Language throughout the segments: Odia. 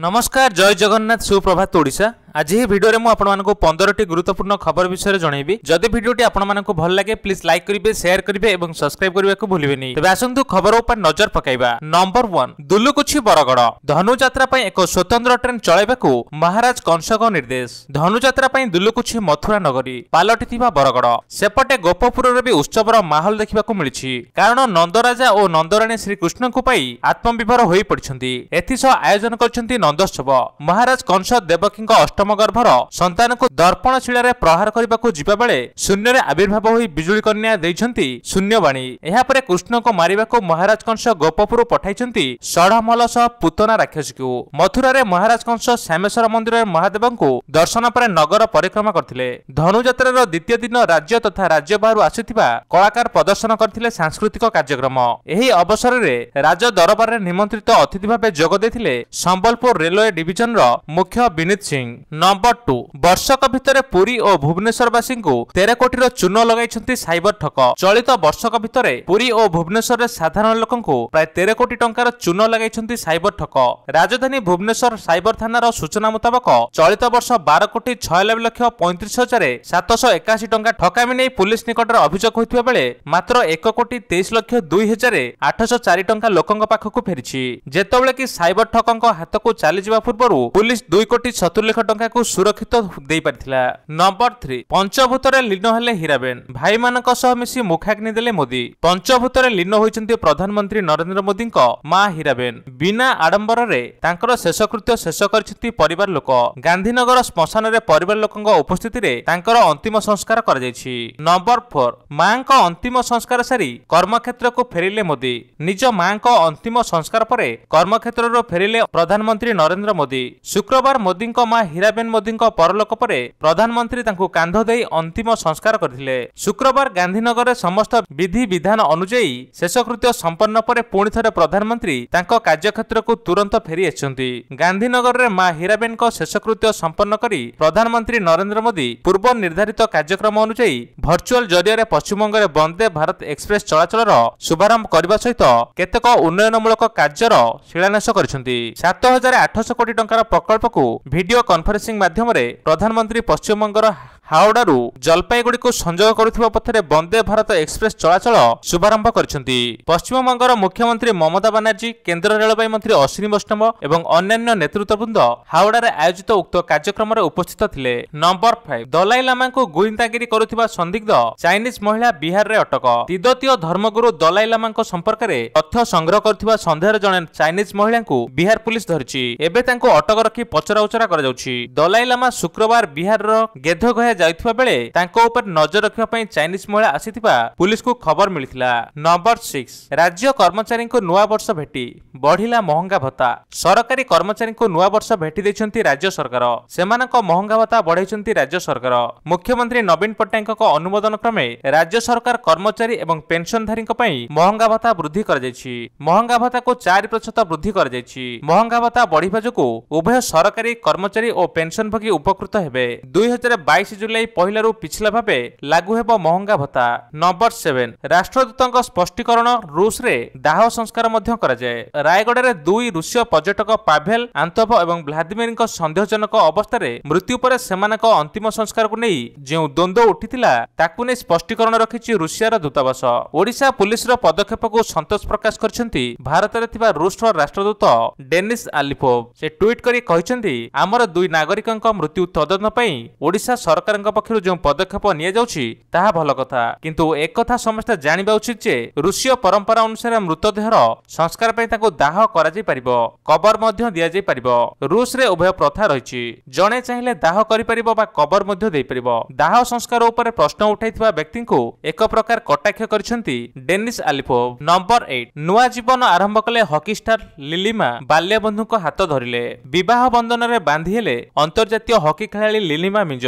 नमस्कार जय जगन्नाथ सुप्रभात ओडा আজ এই ভিডিওরে মু আপনাদের পনেরোটি গুরুত্বপূর্ণ খবর বিষয়ে জনাইবি যদি ভিডিওটি আপনার ভাল লাগে প্লিজ লাইক করবে সেয়ার করবে এবং সবসক্রাইব করা ভুলবে তবে আসন্তু খবর উপর নজর পকাইবা নম্বর ওয়ান দুলুকুছি বরগড় ধনুযাত্রা এক স্বতন্ত্র ট্রেন চলাইবাকু মহারাজ কংসক নির্দেশ ধনুযাত্রা দুলুকুছি মথুরা নগরী পালটি বরগড় সেপটে গোপপুরের বি উৎসবর মাহল দেখা মিছে কারণ নন্দরাজা ও নন্দরাণী শ্রীকৃষ্ণଙ୍କୁ পাই আত্মবিভর হয়ে পড়ছেন এসহ আয়োজন করছেন নন্দোৎসব মহারাজ কংস দেবকীঙ্ অষ্ট ଅଷ୍ଟମଗର୍ଭର ସନ୍ତାନକୁ ଦର୍ପଣ ଶିଳାରେ ପ୍ରହାର କରିବାକୁ ଯିବା ବେଳେ ଶୂନ୍ୟରେ ଆବିର୍ଭାବ ହୋଇ ବିଜୁଳି କନ୍ୟା ଦେଇଛନ୍ତି ଶୂନ୍ୟବାଣୀ ଏହାପରେ କୃଷ୍ଣଙ୍କୁ ମାରିବାକୁ ମହାରାଜ କଂସ ଗୋପପୁର ପଠାଇଛନ୍ତି ଷଢ଼ମଲ ସହ ପୁତନା ରାକ୍ଷସୀକୁ ମଥୁରାରେ ମହାରାଜ କଂସ ଶ୍ୟାମେଶ୍ୱର ମନ୍ଦିରରେ ମହାଦେବଙ୍କୁ ଦର୍ଶନ ପରେ ନଗର ପରିକ୍ରମା କରିଥିଲେ ଧନୁଯାତ୍ରାର ଦ୍ୱିତୀୟ ଦିନ ରାଜ୍ୟ ତଥା ରାଜ୍ୟ ବାହାରୁ ଆସିଥିବା କଳାକାର ପ୍ରଦର୍ଶନ କରିଥିଲେ ସାଂସ୍କୃତିକ କାର୍ଯ୍ୟକ୍ରମ ଏହି ଅବସରରେ ରାଜ ଦରବାରରେ ନିମନ୍ତ୍ରିତ ଅତିଥି ଭାବେ ଯୋଗ ଦେଇଥିଲେ ସମ୍ବଲପୁର ରେଲୱେ ଡିଭିଜନର ମୁଖ୍ୟ ବିନୀତ ସିଂ ନମ୍ବର ଟୁ ବର୍ଷକ ଭିତରେ ପୁରୀ ଓ ଭୁବନେଶ୍ୱରବାସୀଙ୍କୁ ତେରେ କୋଟିର ଚୂନ ଲଗାଇଛନ୍ତି ସାଇବର ଠକ ଚଳିତ ବର୍ଷକ ଭିତରେ ପୁରୀ ଓ ଭୁବନେଶ୍ୱରରେ ସାଧାରଣ ଲୋକଙ୍କୁ ପ୍ରାୟ ତେରେ କୋଟି ଟଙ୍କାର ଚୂନ ଲଗାଇଛନ୍ତି ସାଇବର ଠକ ରାଜଧାନୀ ଭୁବନେଶ୍ୱର ସାଇବର ଥାନାର ସୂଚନା ମୁତାବକ ଚଳିତ ବର୍ଷ ବାର କୋଟି ଛୟାନବେ ଲକ୍ଷ ପଇଁତିରିଶ ହଜାର ସାତଶହ ଏକାଅଶୀ ଟଙ୍କା ଠକାମି ନେଇ ପୁଲିସ ନିକଟରେ ଅଭିଯୋଗ ହୋଇଥିବା ବେଳେ ମାତ୍ର ଏକ କୋଟି ତେଇଶ ଲକ୍ଷ ଦୁଇ ହଜାର ଆଠଶହ ଚାରି ଟଙ୍କା ଲୋକଙ୍କ ପାଖକୁ ଫେରିଛି ଯେତେବେଳେ କି ସାଇବର ଠକଙ୍କ ହାତକୁ ଚାଲିଯିବା ପୂର୍ବରୁ ପୁଲିସ ଦୁଇ କୋଟି ସତୁରି ଲକ୍ଷ ଟଙ୍କା ଲଙ୍କାକୁ ସୁରକ୍ଷିତ ଦେଇପାରିଥିଲା ନମ୍ବର ଥ୍ରୀ ପଞ୍ଚଭୂତରେ ଲୀନ ହେଲେ ହୀରାବେନ ଭାଇମାନଙ୍କ ସହ ମିଶି ମୁଖାଗ୍ନି ଦେଲେ ମୋଦି ପଞ୍ଚଭୂତରେ ଲୀନ ହୋଇଛନ୍ତି ପ୍ରଧାନମନ୍ତ୍ରୀ ନରେନ୍ଦ୍ର ମୋଦିଙ୍କ ମା ହୀରାବେନ ବିନା ଆଡମ୍ବରରେ ତାଙ୍କର ଶେଷକୃତ୍ୟ ଶେଷ କରିଛନ୍ତି ପରିବାର ଲୋକ ଗାନ୍ଧୀନଗର ଶ୍ମଶାନରେ ପରିବାର ଲୋକଙ୍କ ଉପସ୍ଥିତିରେ ତାଙ୍କର ଅନ୍ତିମ ସଂସ୍କାର କରାଯାଇଛି ନମ୍ବର ଫୋର ମାଙ୍କ ଅନ୍ତିମ ସଂସ୍କାର ସାରି କର୍ମକ୍ଷେତ୍ରକୁ ଫେରିଲେ ମୋଦି ନିଜ ମାଙ୍କ ଅନ୍ତିମ ସଂସ୍କାର ପରେ କର୍ମକ୍ଷେତ୍ରରୁ ଫେରିଲେ ପ୍ରଧାନମନ୍ତ୍ରୀ ନରେନ୍ଦ୍ର ମୋଦି ଶୁକ୍ରବାର ମୋଦିଙ୍କ ମା ହୀରା ପୀଡ଼ିତାବେନ୍ ମୋଦିଙ୍କ ପରଲୋକ ପରେ ପ୍ରଧାନମନ୍ତ୍ରୀ ତାଙ୍କୁ କାନ୍ଧ ଦେଇ ଅନ୍ତିମ ସଂସ୍କାର କରିଥିଲେ ଶୁକ୍ରବାର ଗାନ୍ଧୀନଗରରେ ସମସ୍ତ ବିଧିବିଧାନ ଅନୁଯାୟୀ ଶେଷକୃତ୍ୟ ସମ୍ପନ୍ନ ପରେ ପୁଣି ଥରେ ପ୍ରଧାନମନ୍ତ୍ରୀ ତାଙ୍କ କାର୍ଯ୍ୟକ୍ଷେତ୍ରକୁ ତୁରନ୍ତ ଫେରି ଆସିଛନ୍ତି ଗାନ୍ଧୀନଗରରେ ମା ହୀରାବେନ୍ଙ୍କ ଶେଷକୃତ୍ୟ ସମ୍ପନ୍ନ କରି ପ୍ରଧାନମନ୍ତ୍ରୀ ନରେନ୍ଦ୍ର ମୋଦି ପୂର୍ବ ନିର୍ଦ୍ଧାରିତ କାର୍ଯ୍ୟକ୍ରମ ଅନୁଯାୟୀ ଭର୍ଚୁଆଲ ଜରିଆରେ ପଶ୍ଚିମବଙ୍ଗରେ ବନ୍ଦେ ଭାରତ ଏକ୍ସପ୍ରେସ୍ ଚଳାଚଳର ଶୁଭାରମ୍ଭ କରିବା ସହିତ କେତେକ ଉନ୍ନୟନମୂଳକ କାର୍ଯ୍ୟର ଶିଳାନ୍ୟାସ କରିଛନ୍ତି ସାତ ହଜାର ଆଠଶହ କୋଟି ଟଙ୍କାର ପ୍ରକଳ୍ପକୁ ଭିଡ଼ିଓ କନ୍ଫରେନ୍ସ କନ୍ଫରେନ୍ସିଂ ମାଧ୍ୟମରେ ପ୍ରଧାନମନ୍ତ୍ରୀ ପଶ୍ଚିମବଙ୍ଗର ହାଓଡ଼ାରୁ ଜଲପାଇଗୁଡ଼ିକୁ ସଂଯୋଗ କରୁଥିବା ପଥରେ ବନ୍ଦେ ଭାରତ ଏକ୍ସପ୍ରେସ୍ ଚଳାଚଳ ଶୁଭାରମ୍ଭ କରିଛନ୍ତି ପଶ୍ଚିମବଙ୍ଗର ମୁଖ୍ୟମନ୍ତ୍ରୀ ମମତା ବାନାର୍ଜୀ କେନ୍ଦ୍ର ରେଳବାଇ ମନ୍ତ୍ରୀ ଅଶ୍ୱିନୀ ବୈଷ୍ଣବ ଏବଂ ଅନ୍ୟାନ୍ୟ ନେତୃତ୍ୱବୃନ୍ଦ ହାଓଡ଼ାରେ ଆୟୋଜିତ ଉକ୍ତ କାର୍ଯ୍ୟକ୍ରମରେ ଉପସ୍ଥିତ ଥିଲେ ନମ୍ବର ଫାଇଭ ଦଲାଇ ଲାମାଙ୍କୁ ଗୁଇନ୍ଦାଗିରି କରୁଥିବା ସନ୍ଦିଗ୍ଧ ଚାଇନିଜ୍ ମହିଳା ବିହାରରେ ଅଟକ ତିବ୍ଦତୀୟ ଧର୍ମଗୁରୁ ଦଲାଇ ଲାମାଙ୍କ ସମ୍ପର୍କରେ ତଥ୍ୟ ସଂଗ୍ରହ କରୁଥିବା ସନ୍ଦେହରେ ଜଣେ ଚାଇନିଜ୍ ମହିଳାଙ୍କୁ ବିହାର ପୁଲିସ୍ ଧରିଛି ଏବେ ତାଙ୍କୁ ଅଟକ ରଖି ପଚରାଉଚରା କରାଯାଉଛି ଦଲାଇ ଲାମା ଶୁକ୍ରବାର ବିହାରର ଗେଧଗୟା ଯାଉଥିବା ବେଳେ ତାଙ୍କ ଉପରେ ନଜର ରଖିବା ପାଇଁ ଚାଇନିଜ୍ ମହିଳା ଆସିଥିବା ପୁଲିସକୁ ଖବର ମିଳିଥିଲା ନମ୍ବର ସିକ୍ସ ରାଜ୍ୟ କର୍ମଚାରୀଙ୍କୁ ନୂଆବର୍ଷ ଭେଟି ବଢିଲା ମହଙ୍ଗା ଭତ୍ତା ସରକାରୀ କର୍ମଚାରୀଙ୍କୁ ନୂଆବର୍ଷ ଭେଟି ଦେଇଛନ୍ତି ରାଜ୍ୟ ସରକାର ସେମାନଙ୍କ ମହଙ୍ଗା ଭତ୍ତା ବଢାଇଛନ୍ତି ରାଜ୍ୟ ସରକାର ମୁଖ୍ୟମନ୍ତ୍ରୀ ନବୀନ ପଟ୍ଟନାୟକଙ୍କ ଅନୁମୋଦନ କ୍ରମେ ରାଜ୍ୟ ସରକାର କର୍ମଚାରୀ ଏବଂ ପେନ୍ସନଧାରୀଙ୍କ ପାଇଁ ମହଙ୍ଗା ଭତ୍ତା ବୃଦ୍ଧି କରାଯାଇଛି ମହଙ୍ଗା ଭତ୍ତାକୁ ଚାରି ପ୍ରତିଶତ ବୃଦ୍ଧି କରାଯାଇଛି ମହଙ୍ଗା ଭତ୍ତା ବଢିବା ଯୋଗୁଁ ଉଭୟ ସରକାରୀ କର୍ମଚାରୀ ଓ ପେନ୍ସନଭୋଗୀ ଉପକୃତ ହେବେ ଦୁଇ ହଜାର ବାଇଶ ଜୁଲାଇ ଜୁଲାଇ ପହିଲାରୁ ପିଛିଲା ଭାବେ ଲାଗୁ ହେବ ମହଙ୍ଗା ଭତ୍ତା ନମ୍ବର ସେଭେନ ରାଷ୍ଟ୍ରଦୂତଙ୍କ ସ୍ପଷ୍ଟୀକରଣ ରୁଷରେ ଦାହ ସଂସ୍କାର ମଧ୍ୟ କରାଯାଏ ରାୟଗଡ଼ାରେ ଦୁଇ ରୁଷୀୟ ପର୍ଯ୍ୟଟକ ପାଭେଲ ଆନ୍ତବ ଏବଂ ଭ୍ଲାଦିମିରଙ୍କ ସନ୍ଦେହଜନକ ଅବସ୍ଥାରେ ମୃତ୍ୟୁ ପରେ ସେମାନଙ୍କ ଅନ୍ତିମ ସଂସ୍କାରକୁ ନେଇ ଯେଉଁ ଦ୍ୱନ୍ଦ୍ୱ ଉଠିଥିଲା ତାକୁ ନେଇ ସ୍ପଷ୍ଟୀକରଣ ରଖିଛି ରୁଷିଆର ଦୂତାବାସ ଓଡ଼ିଶା ପୁଲିସର ପଦକ୍ଷେପକୁ ସନ୍ତୋଷ ପ୍ରକାଶ କରିଛନ୍ତି ଭାରତରେ ଥିବା ରୁଷର ରାଷ୍ଟ୍ରଦୂତ ଡେନିସ୍ ଆଲିପୋଭ ସେ ଟ୍ୱିଟ୍ କରି କହିଛନ୍ତି ଆମର ଦୁଇ ନାଗରିକଙ୍କ ମୃତ୍ୟୁ ତଦନ୍ତ ପାଇଁ ଓଡ଼ିଶା ସରକାର ସରକାରଙ୍କ ପକ୍ଷରୁ ଯେଉଁ ପଦକ୍ଷେପ ନିଆଯାଉଛି ତାହା ଭଲ କଥା କିନ୍ତୁ ଏକଥା ସମସ୍ତେ ଜାଣିବା ଉଚିତ ଯେ ଋଷୀୟ ପରମ୍ପରା ଅନୁସାରେ ମୃତଦେହର ସଂସ୍କାର ପାଇଁ ତାଙ୍କୁ ଦାହ କରାଯାଇପାରିବ କବର ମଧ୍ୟ ଦିଆଯାଇପାରିବ ରୁଷରେ ଉଭୟ ପ୍ରଥା ରହିଛି ଜଣେ ଚାହିଁଲେ ଦାହ କରିପାରିବ ବା କବର ମଧ୍ୟ ଦେଇପାରିବ ଦାହ ସଂସ୍କାର ଉପରେ ପ୍ରଶ୍ନ ଉଠାଇଥିବା ବ୍ୟକ୍ତିଙ୍କୁ ଏକ ପ୍ରକାର କଟାକ୍ଷ କରିଛନ୍ତି ଡେନିସ୍ ଆଲିଫୋଭ ନମ୍ବର ଏଇଟ୍ ନୂଆ ଜୀବନ ଆରମ୍ଭ କଲେ ହକି ଷ୍ଟାର ଲିଲିମା ବାଲ୍ୟବନ୍ଧୁଙ୍କ ହାତ ଧରିଲେ ବିବାହ ବନ୍ଧନରେ ବାନ୍ଧି ହେଲେ ଅନ୍ତର୍ଜାତୀୟ ହକି ଖେଳାଳି ଲିଲିମା ମିଞ୍ଜ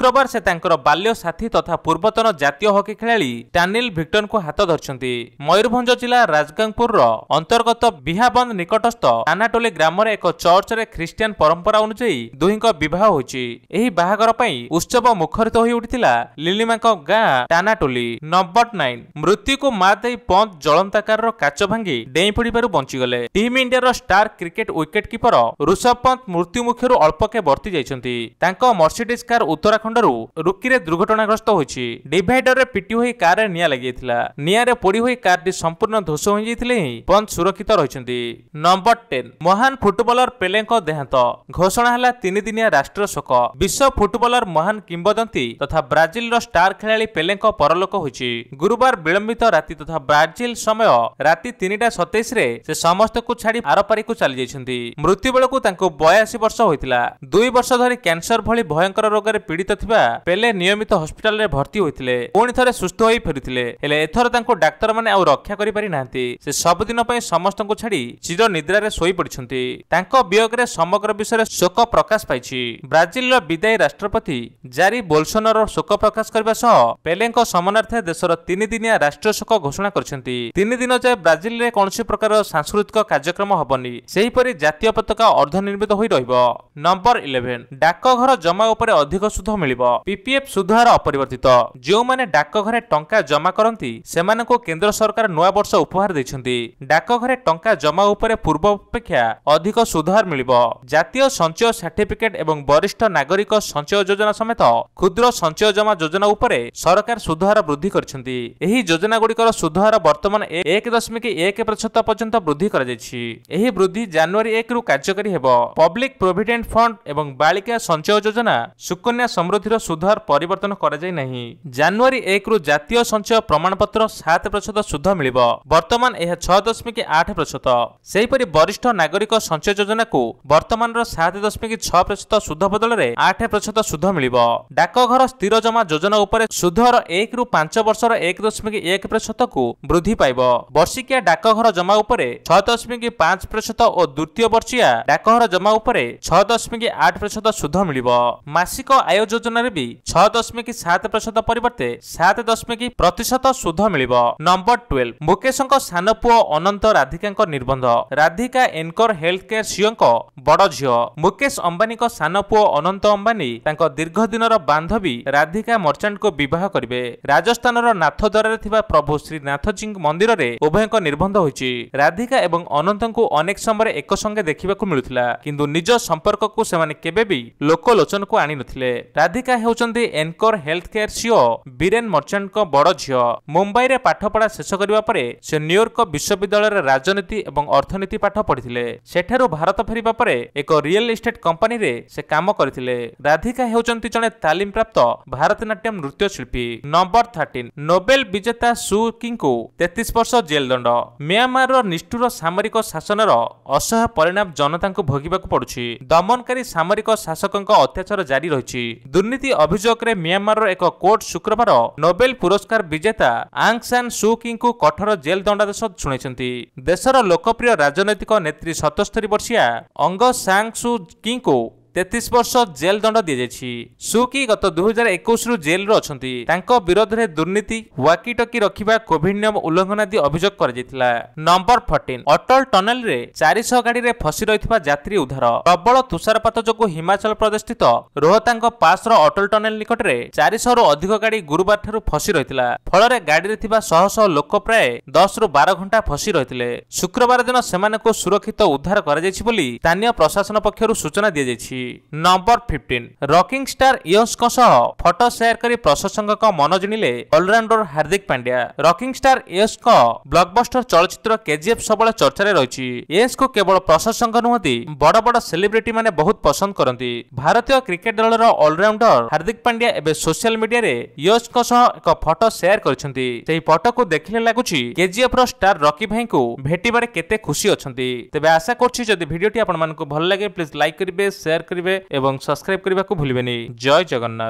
শুক্রবার সে তাঁর বাল্য সাথী তথা পূর্বতন জাতীয় হকি খেলাড়ি টানিল ভিক্টনকু হাত ধরছন্তি ময়ূরভঞ্জ জেলা রাজগাঙ্গপুরর অন্তর্গত বিহাবন্দ নিকটস্থ টানাটোলি গ্রামের এক চর্চরে খ্রিস্টিয়ান পরম্পরা অনুযায়ী দুহিঙ্ক বিবাহ ହୋଇଛି ଏହି ବାହାଘର ପାଇଁ ଉତ୍ସବ ମୁଖରିତ ହୋଇ ଉଠିଥିଲା ଲିଲିମାଙ୍କ ଗାଁ ଟାନାଟୋଲି ନମ୍ବର ନାଇନ୍ ମୃତ୍ୟୁକୁ ମାତ ଦେଇ ପନ୍ତ ଜଳନ୍ତାକାରର କାଚ ଭାଙ୍ଗି ଡେଇଁ ପଡ଼ିବାରୁ ବଞ୍ଚିଗଲେ ଟିମ୍ ଇଣ୍ଡିଆର star cricket wicket keeper Rishabh Pant ମୃତ୍ୟୁ ମୁଖରୁ ଅଳ୍ପକେ ବର୍ତ୍ତି ଯାଇଛନ୍ତି ତାଙ୍କ ମର୍ସିଡିଜ୍ କାର ଉତ୍ତରାଖଣ୍ଡ ଖଣ୍ଡରୁ ରୁକିରେ ଦୁର୍ଘଟଣାଗ୍ରସ୍ତ ହୋଇଛି ଡିଭାଇଡରରେ ପିଟି ହୋଇ କାର୍ରେ ନିଆଁ ଲାଗିଯାଇଥିଲା ନିଆଁରେ ପୋଡ଼ି ହୋଇ କାର୍ଟି ସମ୍ପୂର୍ଣ୍ଣ ଧ୍ୱସ ହୋଇଯାଇଥିଲେ ହିଁ ବନ୍ଦ ସୁରକ୍ଷିତ ରହିଛନ୍ତି ନମ୍ବର ଟେନ୍ ମହାନ ଫୁଟବଲର ପେଲେଙ୍କ ଦେହାନ୍ତ ଘୋଷଣା ହେଲା ତିନିଦିନିଆ ରାଷ୍ଟ୍ର ଶୋକ ବିଶ୍ୱ ଫୁଟବଲର ମହାନ କିମ୍ବଦନ୍ତୀ ତଥା ବ୍ରାଜିଲର ଷ୍ଟାର ଖେଳାଳି ପେଲେଙ୍କ ପରଲୋକ ହୋଇଛି ଗୁରୁବାର ବିଳମ୍ବିତ ରାତି ତଥା ବ୍ରାଜିଲ ସମୟ ରାତି ତିନିଟା ସତେଇଶରେ ସେ ସମସ୍ତଙ୍କୁ ଛାଡ଼ି ଆରପାରିକୁ ଚାଲିଯାଇଛନ୍ତି ମୃତ୍ୟୁ ବେଳକୁ ତାଙ୍କୁ ବୟାଅଶୀ ବର୍ଷ ହୋଇଥିଲା ଦୁଇ ବର୍ଷ ଧରି କ୍ୟାନ୍ସର ଭଳି ଭୟଙ୍କର ରୋଗରେ ପୀଡ଼ିତ ଥିବା ପେଲେ ନିୟମିତ ହସ୍ପିଟାଲରେ ଭର୍ତ୍ତି ହୋଇଥିଲେ ପୁଣି ଥରେ ସୁସ୍ଥ ହୋଇ ଫେରୁଥିଲେ ହେଲେ ଏଥର ତାଙ୍କୁ ଡାକ୍ତରମାନେ ଆଉ ରକ୍ଷା କରିପାରି ନାହାନ୍ତି ସେ ସବୁଦିନ ପାଇଁ ସମସ୍ତଙ୍କୁ ଛାଡ଼ି ଚିର ନିଦ୍ରାରେ ଶୋଇପଡ଼ିଛନ୍ତି ତାଙ୍କ ବିୟୋଗରେ ସମଗ୍ର ବିଷୟରେ ଶୋକ ପ୍ରକାଶ ପାଇଛି ବ୍ରାଜିଲର ବିଦାୟୀ ରାଷ୍ଟ୍ରପତି ଜାରି ବୋଲସୋନର ଶୋକ ପ୍ରକାଶ କରିବା ସହ ପେଲେଙ୍କ ସମ୍ମାନାର୍ଥେ ଦେଶର ତିନିଦିନିଆ ରାଷ୍ଟ୍ରୀୟ ଶୋକ ଘୋଷଣା କରିଛନ୍ତି ତିନି ଦିନ ଯାଏ ବ୍ରାଜିଲରେ କୌଣସି ପ୍ରକାର ସାଂସ୍କୃତିକ କାର୍ଯ୍ୟକ୍ରମ ହେବନି ସେହିପରି ଜାତୀୟ ପତାକା ଅର୍ଦ୍ଧନିର୍ମିତ ହୋଇ ରହିବ ନମ୍ବର ଇଲେଭେନ୍ ଡାକଘର ଜମା ଉପରେ ଅଧିକ ସୁଧ ମିଳିବ ମିଳିବ ପିପିଏଫ୍ ସୁଧହାର ଅପରିବର୍ତ୍ତିତ ଯେଉଁମାନେ ଡାକଘରେ ଟଙ୍କା ଜମା କରନ୍ତି ସେମାନଙ୍କୁ କେନ୍ଦ୍ର ସରକାର ନୂଆବର୍ଷ ଉପହାର ଦେଇଛନ୍ତି ଡାକଘରେ ଟଙ୍କା ଜମା ଉପରେ ପୂର୍ବ ଅପେକ୍ଷା ଅଧିକ ସୁଧହାର ମିଳିବ ଜାତୀୟ ସଞ୍ଚୟ ସାର୍ଟିଫିକେଟ୍ ଏବଂ ବରିଷ୍ଠ ନାଗରିକ ସଞ୍ଚୟ ଯୋଜନା ସମେତ କ୍ଷୁଦ୍ର ସଞ୍ଚୟ ଜମା ଯୋଜନା ଉପରେ ସରକାର ସୁଧହାର ବୃଦ୍ଧି କରିଛନ୍ତି ଏହି ଯୋଜନାଗୁଡ଼ିକର ସୁଧହାର ବର୍ତ୍ତମାନ ଏକ ଦଶମିକ ଏକ ପ୍ରତିଶତ ପର୍ଯ୍ୟନ୍ତ ବୃଦ୍ଧି କରାଯାଇଛି ଏହି ବୃଦ୍ଧି ଜାନୁଆରୀ ଏକରୁ କାର୍ଯ୍ୟକାରୀ ହେବ ପବ୍ଲିକ ପ୍ରୋଭିଡେଣ୍ଟ ଫଣ୍ଡ ଏବଂ ବାଳିକା ସଞ୍ଚୟ ଯୋଜନା ସୁକନ୍ୟା ସମୃଦ୍ଧି ଅବଧିର ସୁଧ ପରିବର୍ତ୍ତନ କରାଯାଇ ନାହିଁ ଜାନୁଆରୀ ଏକରୁ ଜାତୀୟ ସଞ୍ଚୟ ପ୍ରମାଣପତ୍ର ସାତ ପ୍ରତିଶତ ସୁଧ ମିଳିବ ବର୍ତ୍ତମାନ ଏହା ଛଅ ଦଶମିକ ଆଠ ପ୍ରତିଶତ ସେହିପରି ବରିଷ୍ଠ ନାଗରିକ ସଞ୍ଚୟ ଯୋଜନାକୁ ବର୍ତ୍ତମାନର ସାତ ଦଶମିକ ଛଅ ପ୍ରତିଶତ ସୁଧ ବଦଳରେ ଆଠ ପ୍ରତିଶତ ସୁଧ ମିଳିବ ଡାକଘର ସ୍ଥିର ଜମା ଯୋଜନା ଉପରେ ସୁଧର ଏକରୁ ପାଞ୍ଚ ବର୍ଷର ଏକ ଦଶମିକ ଏକ ପ୍ରତିଶତକୁ ବୃଦ୍ଧି ପାଇବ ବର୍ଷିକିଆ ଡାକଘର ଜମା ଉପରେ ଛଅ ଦଶମିକ ପାଞ୍ଚ ପ୍ରତିଶତ ଓ ଦ୍ୱିତୀୟ ବର୍ଷିଆ ଡାକଘର ଜମା ଉପରେ ଛଅ ଦଶମିକ ଆଠ ପ୍ରତିଶତ ସୁଧ ମିଳିବ ମାସିକ ଆୟ ଯୋଜନା ଯୋଜନାରେ ବି ଛଅ ଦଶମିକ ସାତ ପ୍ରତିଶତ ପରିବର୍ତ୍ତେ ସାତ ଦଶମିକ ପ୍ରତିଶତ ସୁଧ ମିଳିବ ନମ୍ବର ଟୁଏଲ୍ଭ ମୁକେଶଙ୍କ ସାନ ପୁଅ ଅନନ୍ତ ରାଧିକାଙ୍କ ନିର୍ବନ୍ଧ ରାଧିକା ଏନକୋର ହେଲ୍ଥ କେୟାର ସିଓଙ୍କ ବଡ଼ ଝିଅ ମୁକେଶ ଅମ୍ବାନୀଙ୍କ ସାନ ପୁଅ ଅନନ୍ତ ଅମ୍ବାନୀ ତାଙ୍କ ଦୀର୍ଘ ଦିନର ବାନ୍ଧବୀ ରାଧିକା ମର୍ଚାଣ୍ଟଙ୍କୁ ବିବାହ କରିବେ ରାଜସ୍ଥାନର ନାଥଦ୍ୱାରରେ ଥିବା ପ୍ରଭୁ ଶ୍ରୀନାଥଜୀଙ୍କ ମନ୍ଦିରରେ ଉଭୟଙ୍କ ନିର୍ବନ୍ଧ ହୋଇଛି ରାଧିକା ଏବଂ ଅନନ୍ତଙ୍କୁ ଅନେକ ସମୟରେ ଏକସଙ୍ଗେ ଦେଖିବାକୁ ମିଳୁଥିଲା କିନ୍ତୁ ନିଜ ସମ୍ପର୍କକୁ ସେମାନେ କେବେ ବି ଲୋକଲୋଚନକୁ ଆଣିନଥିଲେ ରାଧିକା ରାଧିକା ହେଉଛନ୍ତି Encore health care CEO Viren ମର୍ଚେଣ୍ଟଙ୍କ ବଡ଼ ଝିଅ ମୁମ୍ବାଇରେ ପାଠପଢ଼ା ଶେଷ କରିବା ପରେ ସେ ନ୍ୟୁୟର୍କ ବିଶ୍ୱବିଦ୍ୟାଳୟରେ ରାଜନୀତି ଏବଂ ଅର୍ଥନୀତି ପାଠ ପଢ଼ିଥିଲେ ସେଠାରୁ ଭାରତ ଫେରିବା ପରେ ଏକ ରିଏଲ ଇଷ୍ଟେଟ୍ କମ୍ପାନୀରେ ସେ କାମ କରିଥିଲେ ରାଧିକା ହେଉଛନ୍ତି ଜଣେ ତାଲିମପ୍ରାପ୍ତ ଭାରତନାଟ୍ୟମ ନୃତ୍ୟ ଶିଳ୍ପୀ ନମ୍ବର ଥାର୍ଟିନ୍ ନୋବେଲ ବିଜେତା ସୁ କିଙ୍କୁ ତେତିଶ ବର୍ଷ ଜେଲ୍ ଦଣ୍ଡ ମ୍ୟାମାରର ନିଷ୍ଠୁର ସାମରିକ ଶାସନର ଅସହ ପରିଣାମ ଜନତାଙ୍କୁ ଭୋଗିବାକୁ ପଡୁଛି ଦମନକାରୀ ସାମରିକ ଶାସକଙ୍କ ଅତ୍ୟାଚାର ଜାରି ରହିଛି ଦୁର୍ନୀତି দুর্নীতি অভিযোগে মিয়ানমারের এক কোর্ট শুক্রবার নোবেল পুরস্কার বিজেতা আংস সান সুকিং কঠোর জেল দণ্ডাদেশ শুনেছেন দেশের লোকপ্রিয় রাজনৈতিক নেত্রী সতস্তরি বর্ষিয়া অঙ্গ সাং সু কিঙ্কু ତେତିଶ ବର୍ଷ ଜେଲ୍ ଦଣ୍ଡ ଦିଆଯାଇଛି ସୁକି ଗତ ଦୁଇହଜାର ଏକୋଇଶରୁ ଜେଲ୍ରୁ ଅଛନ୍ତି ତାଙ୍କ ବିରୋଧରେ ଦୁର୍ନୀତି ୱାକି ଟକି ରଖିବା କୋଭିଡ ନିୟମ ଉଲ୍ଲଙ୍ଘନ ଆଦି ଅଭିଯୋଗ କରାଯାଇଥିଲା ନମ୍ବର ଫର୍ଟିନ୍ ଅଟଲ ଟନେଲରେ ଚାରିଶହ ଗାଡ଼ିରେ ଫସି ରହିଥିବା ଯାତ୍ରୀ ଉଦ୍ଧାର ପ୍ରବଳ ତୁଷାରପାତ ଯୋଗୁଁ ହିମାଚଳ ପ୍ରଦେଶସ୍ଥିତ ରୋହତାଙ୍କ ପାସ୍ର ଅଟଲ ଟନେଲ ନିକଟରେ ଚାରିଶହରୁ ଅଧିକ ଗାଡ଼ି ଗୁରୁବାରଠାରୁ ଫସି ରହିଥିଲା ଫଳରେ ଗାଡ଼ିରେ ଥିବା ଶହ ଶହ ଲୋକ ପ୍ରାୟ ଦଶରୁ ବାର ଘଣ୍ଟା ଫସି ରହିଥିଲେ ଶୁକ୍ରବାର ଦିନ ସେମାନଙ୍କୁ ସୁରକ୍ଷିତ ଉଦ୍ଧାର କରାଯାଇଛି ବୋଲି ସ୍ଥାନୀୟ ପ୍ରଶାସନ ପକ୍ଷରୁ ସୂଚନା ଦିଆଯାଇଛି नंबर फिफ्टीन रकिंग स्टार यशों सह फटो सेयार कर प्रशंसक मन जिणिले allrounder Hardik Pandya rocking star Yash blockbuster चलचित्र केजीएफ सब चर्चा रही यश को केवल प्रशंसक नुहति बड़ बड़ सेलिब्रिटी मैंने बहुत पसंद करती भारतीय क्रिकेट दल अलराउंडर हार्दिक पांड्या एवं सोशियाल मीडिया यशों सह एक फटो सेयार कर फटो को देखने लगुच केजीएफ रार रकी भाई को भेटबारे खुशी अच्छा तेज आशा करीडियो भल लगे प्लीज लाइक करेंगे सेयार କରିବେ ଏବଂ ସବସ୍କ୍ରାଇବ୍ କରିବାକୁ ଭୁଲିବେନି ଜୟ ଜଗନ୍ନାଥ